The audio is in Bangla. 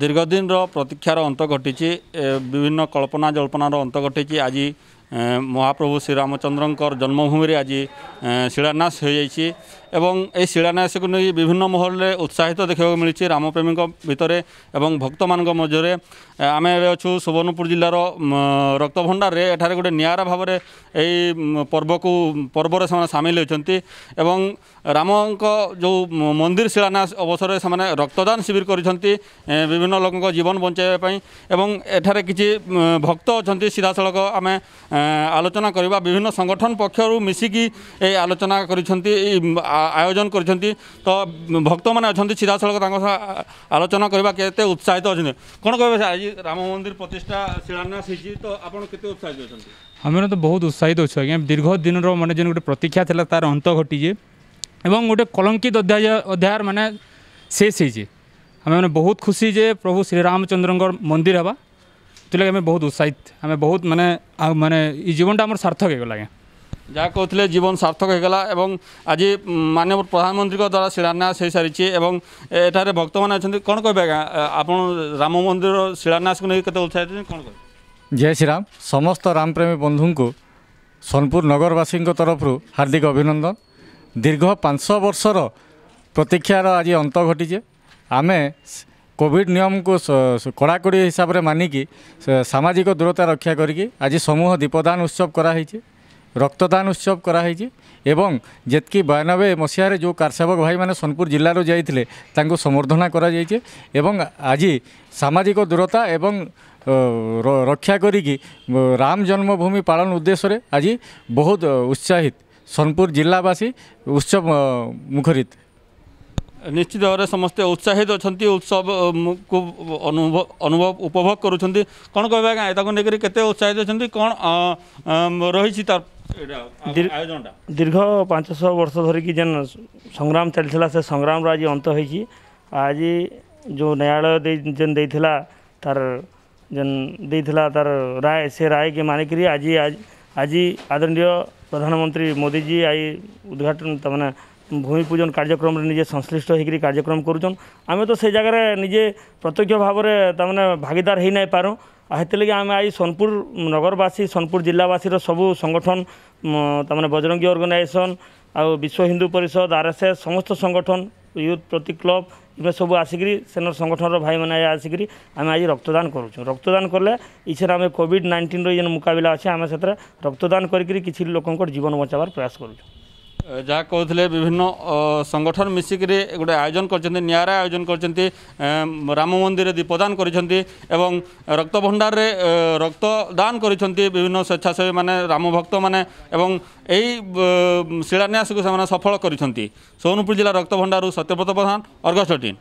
ଦୀର୍ଘଦିନର ପ୍ରତୀକ୍ଷାର ଅନ୍ତ ଘଟିଛି ବିଭିନ୍ନ କଳ୍ପନା ଜଳ୍ପନାର ଅନ୍ତ ଘଟିଛି ଆଜି মহাপ্রভু শ্রীরামচন্দ্রঙ্কর জন্মভূমিরে আজ শিলান্যাস হয়েযাইছে এবং এই শিলান্যাসকে নিয়ে বিভিন্ন মহলে উৎসাহিত দেখা মিছে রামপ্রেমী ভিতরে এবং ভক্ত মধ্যে আমি এবে অছু সুবর্ণপুর জেলার রক্তভণ্ডারে এখানে গোটে নিয়ারা ভাবে এই পর্বকু পর্বরে সে সামিল হয়েছেন এবং রামক যে মন্দির শিলান্যাস অবসরে সে রক্তদান শিবির করেছেন বিভিন্ন লোক জীবন বঞ্চাইবা এবং এখানে কিছু ভক্ত অনেক সিধাসলখ আমি আলোচনা করা বিভিন্ন সংগঠন পক্ষর মিশিকি এই আলোচনা করেছেন এই আয়োজন করেছেন তো ভক্ত মানে অনেক সিধাসলখ তাঁর আলোচনা করা কেতে উৎসাহিত অনেক কোণ কে আজ রাম মন্দির প্রতিষ্ঠা শিলান্যাস হয়েছি তো আপনার কেতে উৎসাহিত অনেক আমি তো বহুত উৎসাহিত অছু আজ্ঞা দীর্ঘ দিনর মানে যে গোটে প্রতীক্ষা লা তার অন্ত ঘটিছে এবং গোটে কলঙ্কিত অধ্যায় অধ্যায়ের মানে শেষ হয়েছে আমি মানে বহুত খুশি যে প্রভু শ্রীরামচন্দ্রঙ্কর মন্দির হওয়া ସେଥିଲାଗି ଆମେ ବହୁତ ଉତ୍ସାହିତ ଆମେ ବହୁତ ମାନେ ଆଉ ମାନେ ଏଇ ଜୀବନଟା ଆମର ସାର୍ଥକ ହେଇଗଲା ଆଜ୍ଞା যা কৌলে জীবন সার্থক হয়ে গেল এবং আজ মানব প্রধানমন্ত্রী দ্বারা শিলান্যাস হয়ে সারিছে এবং এটার ভক্ত মানে অনেক কোণ কে আপনার রাম মন্দির শিলান্যাস কত উৎসাহিত কোণ কে জয় শ্রীরাম সমস্ত রামপ্রেমী বন্ধুঙ্কু সোনপুর নগরবাসী তরফর হার্দিক অভিনন্দন দীর্ঘ পাঁচশ বর্ষর প্রতীক্ষার আজ অন্ত ঘটিছে আমি କୋଭିଡ୍ ନିୟମକୁ କଡ଼ାକଡ଼ି ହିସାବରେ ମାନିକି ସାମାଜିକ ଦୂରତା ରକ୍ଷା କରିକି ଆଜି ସମୂହ ଦୀପଦାନ ଉତ୍ସବ କରାହେଇଛି ରକ୍ତଦାନ ଉତ୍ସବ କରାହେଇଛି ଏବଂ ଯେତିକି ବୟାନବେ ମସିହାରେ ଯେଉଁ କାର୍ସେବକ ଭାଇମାନେ ସୋନପୁର ଜିଲ୍ଲାରୁ ଯାଇଥିଲେ ତାଙ୍କୁ ସମ୍ବର୍ଦ୍ଧନା କରାଯାଇଛି ଏବଂ ଆଜି ସାମାଜିକ ଦୂରତା ଏବଂ ରକ୍ଷା କରିକି ରାମ ଜନ୍ମଭୂମି ପାଳନ ଉଦ୍ଦେଶ୍ୟରେ ଆଜି ବହୁତ ଉତ୍ସାହିତ ସୋନପୁର ଜିଲ୍ଲାବାସୀ ଉତ୍ସବ ମୁଖରିତ निश्चित भाव समस्ते उत्साहित अच्छा उत्सव को अनुभव उपभोग कर उत्साहित अच्छा कौन रही दीर्घ पांचश वर्ष धरिकी जेन संग्राम चलता से संग्राम आज अंत हो आज जो न्यायालय जेन देता तार जेन देता तार राय से राय के मानिक आज आज आदरणीय प्रधानमंत्री मोदी जी आई उद्घाटन तमाना ভূমি পূজন কার্যক্রমে নিজে সংশ্লিষ্ট হয়েকি কার্যক্রম করুছন আমি তো সেই জায়গায় নিজে প্রত্যক্ষ ভাবে তামানে ভাগিদার হয়ে নাই পারু সেগে আমি আই সোনপুর নগরবাসী সোনপুর জেলাবাসীর সবু সংগঠন তামানে বজরঙ্গী অর্গানাইজেসন আউ বিশ্ব হিন্দু পরিষদ আরএসএস সমস্ত সংগঠন ইউথ প্রতি ক্লব এগুলো সবু আসিকি সেনর সংগঠনের ভাই মানে আসিকি আমি আজ রক্তদান করছু রক্তদান কলে ইসের আমি কোভিড নাইন্টিন যেন মোকাবিলা আছে আমি সেটা রক্তদান করি কিছু লোকর জীবন বঞ্চাবার প্রয়াস করছু যা কে বিভিন্ন সংগঠন মিশিকি গোটে আয়োজন করছেন নিয়ারা আয়োজন করছেন রাম মন্দিরে দীপদান করেছেন এবং রক্তভণ্ডারে রক্তদান করেছেন বিভিন্ন স্বেচ্ছাসেবী মানে রামভক্ত মানে এবং এই শিলান্যাসকে সে সফল করেছেন সোনপুর জেলা রক্তভণ্ডারু সত্যব্রত প্রধান অর্ঘ